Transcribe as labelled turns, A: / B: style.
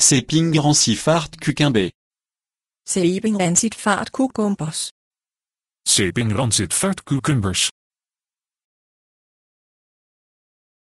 A: Sepping rancifart cucumbers.
B: Sepping rancifart
C: cucumbers. Sepping rancifart cucumbers.